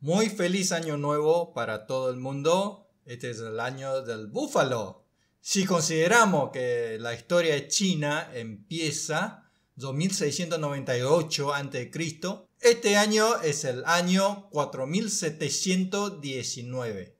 Muy feliz año nuevo para todo el mundo. Este es el año del búfalo. Si consideramos que la historia de China empieza 2698 a.C., este año es el año 4719.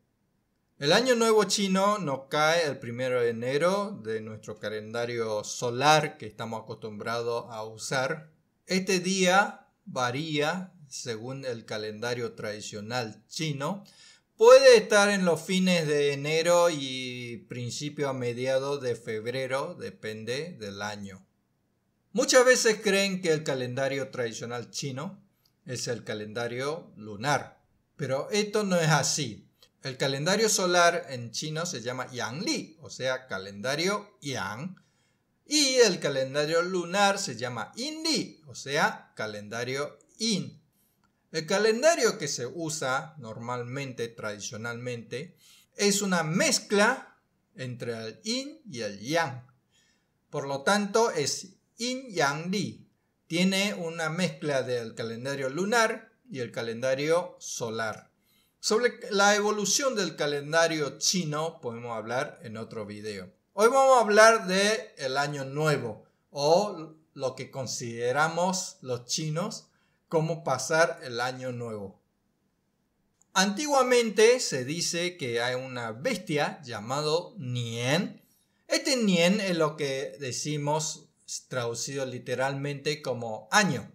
El año nuevo chino nos cae el primero de enero de nuestro calendario solar que estamos acostumbrados a usar. Este día varía según el calendario tradicional chino, puede estar en los fines de enero y principio a mediados de febrero, depende del año. Muchas veces creen que el calendario tradicional chino es el calendario lunar, pero esto no es así. El calendario solar en chino se llama Yangli, o sea, calendario Yang, y el calendario lunar se llama Li o sea, calendario Yin. El calendario que se usa normalmente, tradicionalmente, es una mezcla entre el yin y el yang. Por lo tanto, es yin yang li. Tiene una mezcla del calendario lunar y el calendario solar. Sobre la evolución del calendario chino podemos hablar en otro video. Hoy vamos a hablar de el año nuevo o lo que consideramos los chinos cómo pasar el año nuevo. Antiguamente se dice que hay una bestia llamado Nien. Este Nien es lo que decimos traducido literalmente como año.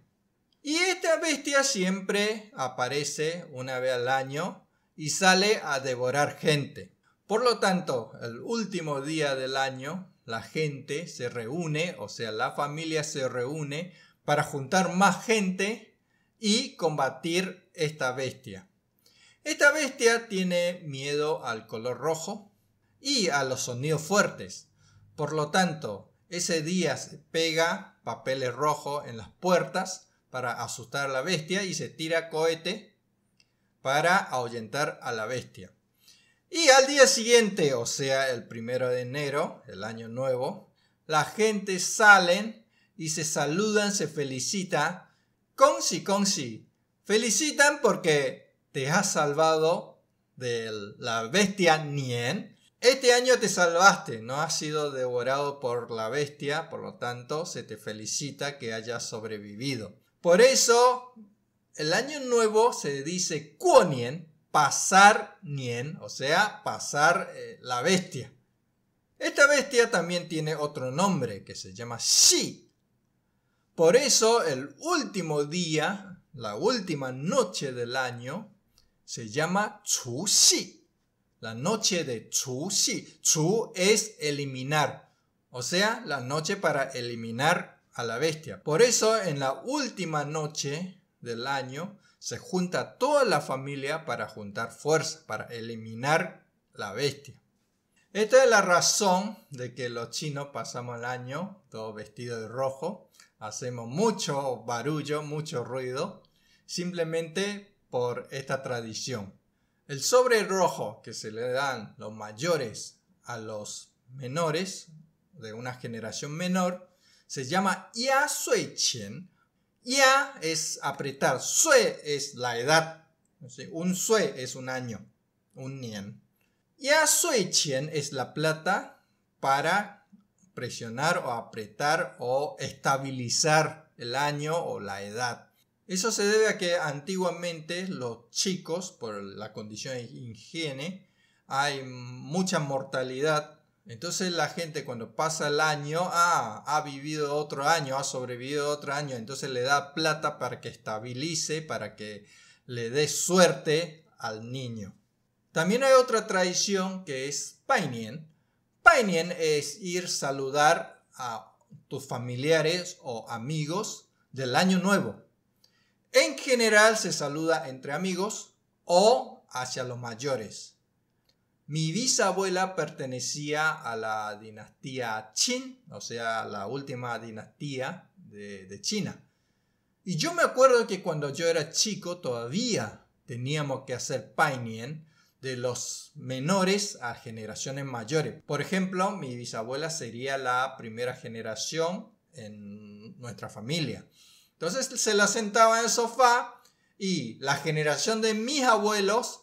Y esta bestia siempre aparece una vez al año y sale a devorar gente. Por lo tanto, el último día del año, la gente se reúne, o sea, la familia se reúne para juntar más gente y combatir esta bestia. Esta bestia tiene miedo al color rojo y a los sonidos fuertes. Por lo tanto, ese día se pega papeles rojos en las puertas para asustar a la bestia y se tira cohete para ahuyentar a la bestia. Y al día siguiente, o sea, el primero de enero, el año nuevo, la gente salen y se saludan, se felicita con si felicitan porque te has salvado de la bestia Nien. Este año te salvaste, no has sido devorado por la bestia, por lo tanto se te felicita que hayas sobrevivido. Por eso, el año nuevo se dice Kuonien, pasar Nien, o sea, pasar eh, la bestia. Esta bestia también tiene otro nombre que se llama Shi por eso el último día, la última noche del año, se llama Chu La noche de Chu Chu es eliminar. O sea, la noche para eliminar a la bestia. Por eso en la última noche del año se junta toda la familia para juntar fuerza, para eliminar la bestia. Esta es la razón de que los chinos pasamos el año todo vestido de rojo hacemos mucho barullo, mucho ruido, simplemente por esta tradición. El sobre rojo que se le dan los mayores a los menores de una generación menor se llama ya chen. Ya es apretar, sue es la edad. Un sue es un año, un nien. Ya chen es la plata para presionar o apretar o estabilizar el año o la edad. Eso se debe a que antiguamente los chicos, por la condición de higiene, hay mucha mortalidad. Entonces la gente cuando pasa el año, ah, ha vivido otro año, ha sobrevivido otro año, entonces le da plata para que estabilice, para que le dé suerte al niño. También hay otra tradición que es Painien, Painien es ir saludar a tus familiares o amigos del año nuevo. En general se saluda entre amigos o hacia los mayores. Mi bisabuela pertenecía a la dinastía Qin, o sea, la última dinastía de, de China. Y yo me acuerdo que cuando yo era chico todavía teníamos que hacer Painien de los menores a generaciones mayores. Por ejemplo, mi bisabuela sería la primera generación en nuestra familia. Entonces se la sentaba en el sofá y la generación de mis abuelos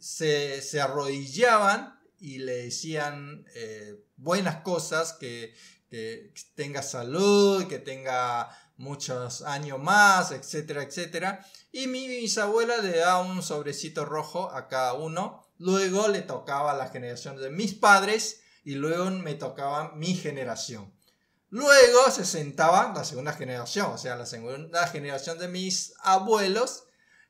se, arrodillaban y le decían eh, buenas cosas, que, que tenga salud, que tenga muchos años más, etcétera, etcétera. Y mi bisabuela le da un sobrecito rojo a cada uno. Luego le tocaba la generación de mis padres y luego me tocaba mi generación. Luego se sentaba la segunda generación, o sea, la segunda generación de mis abuelos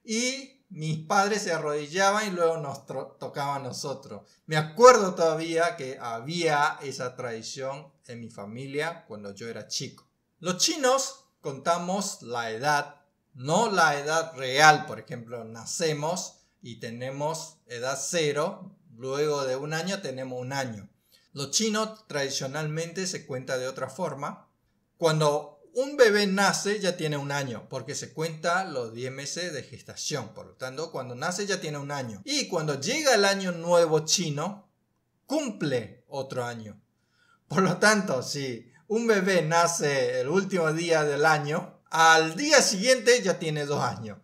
y mis padres se arrodillaban y luego nos tocaba a nosotros. Me acuerdo todavía que había esa tradición en mi familia cuando yo era chico. Los chinos contamos la edad, no la edad real, por ejemplo, nacemos y tenemos edad cero, luego de un año tenemos un año. Los chinos tradicionalmente se cuenta de otra forma. Cuando un bebé nace ya tiene un año, porque se cuenta los 10 meses de gestación. Por lo tanto, cuando nace ya tiene un año. Y cuando llega el año nuevo chino, cumple otro año. Por lo tanto, si un bebé nace el último día del año, al día siguiente ya tiene dos años.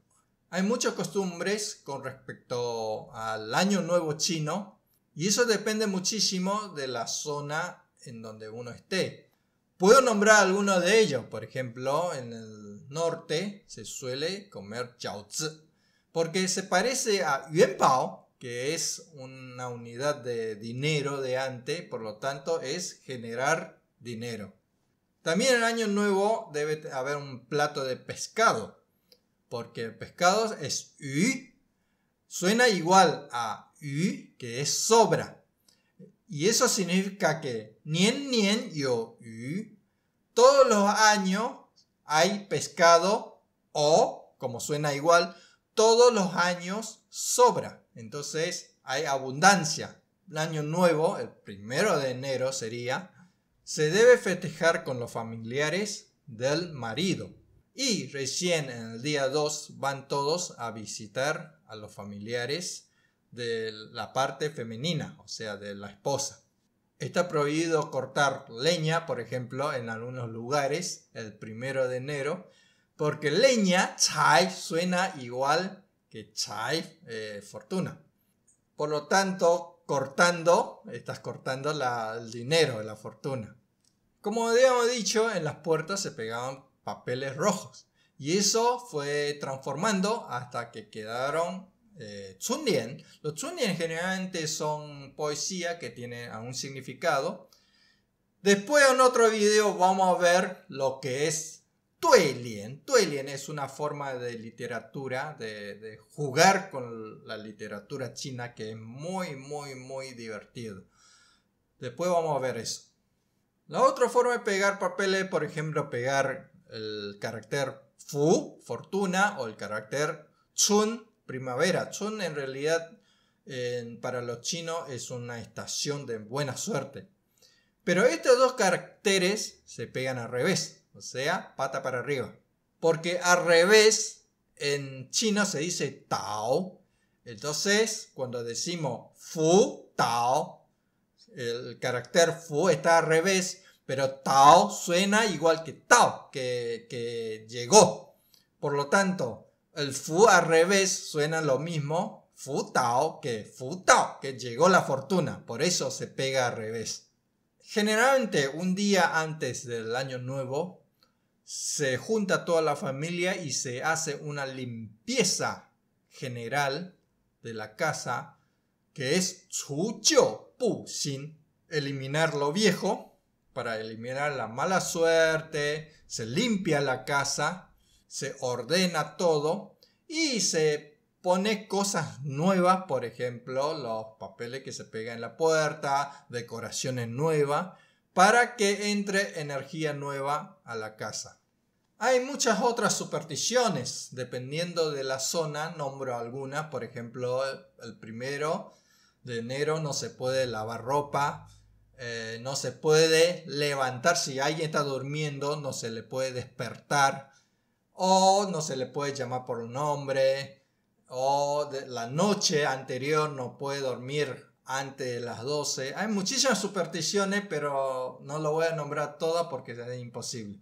Hay muchas costumbres con respecto al año nuevo chino y eso depende muchísimo de la zona en donde uno esté. Puedo nombrar alguno de ellos, por ejemplo, en el norte se suele comer chaozi porque se parece a yuan que es una unidad de dinero de antes. por lo tanto es generar dinero. También en Año Nuevo debe haber un plato de pescado, porque pescado es y suena igual a y que es sobra. Y eso significa que nien nien yo todos los años hay pescado o, como suena igual, todos los años sobra. Entonces hay abundancia. El año nuevo, el primero de enero sería, se debe festejar con los familiares del marido. Y recién en el día 2 van todos a visitar a los familiares de la parte femenina, o sea, de la esposa. Está prohibido cortar leña, por ejemplo, en algunos lugares el primero de enero, porque leña, chai, suena igual que chai, eh, fortuna. Por lo tanto, cortando, estás cortando el dinero, la fortuna. Como habíamos dicho, en las puertas se pegaban papeles rojos. Y eso fue transformando hasta que quedaron eh, tsundien. Los tsundien generalmente son poesía que tiene un significado. Después en otro video vamos a ver lo que es Tuelien. Tuelien es una forma de literatura, de, jugar con la literatura china que es muy, muy, muy divertido. Después vamos a ver eso. La otra forma de pegar papeles, por ejemplo, pegar el carácter Fu, fortuna, o el carácter Chun, primavera. Chun en realidad para los chinos es una estación de buena suerte. Pero estos dos caracteres se pegan al revés o sea, pata para arriba. Porque al revés, en chino se dice Tao. Entonces, cuando decimos Fu, Tao, el carácter Fu está al revés, pero Tao suena igual que Tao, que, que llegó. Por lo tanto, el Fu al revés suena lo mismo, Fu Tao, que Fu Tao, que llegó la fortuna. Por eso se pega al revés. Generalmente, un día antes del año nuevo, se junta toda la familia y se hace una limpieza general de la casa que es Chucho Pu sin Eliminar lo viejo para eliminar la mala suerte, se limpia la casa, se ordena todo y se pone cosas nuevas, por ejemplo, los papeles que se pegan en la puerta, decoraciones nuevas para que entre energía nueva a la casa. Hay muchas otras supersticiones, dependiendo de la zona, nombro alguna. por ejemplo, el primero de enero no se puede lavar ropa, eh, no se puede levantar, si alguien está durmiendo no se le puede despertar, o no se le puede llamar por un nombre, o la noche anterior no puede dormir ante las 12. Hay muchísimas supersticiones, pero no lo voy a nombrar todas porque es imposible.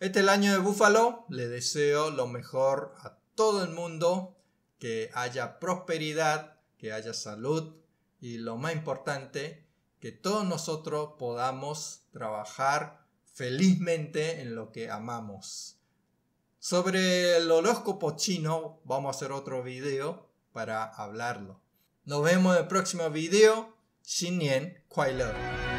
Este es el año de Búfalo. Le deseo lo mejor a todo el mundo. Que haya prosperidad, que haya salud y lo más importante, que todos nosotros podamos trabajar felizmente en lo que amamos. Sobre el horóscopo chino vamos a hacer otro video para hablarlo. Nos vemos en el próximo video. 新年快乐！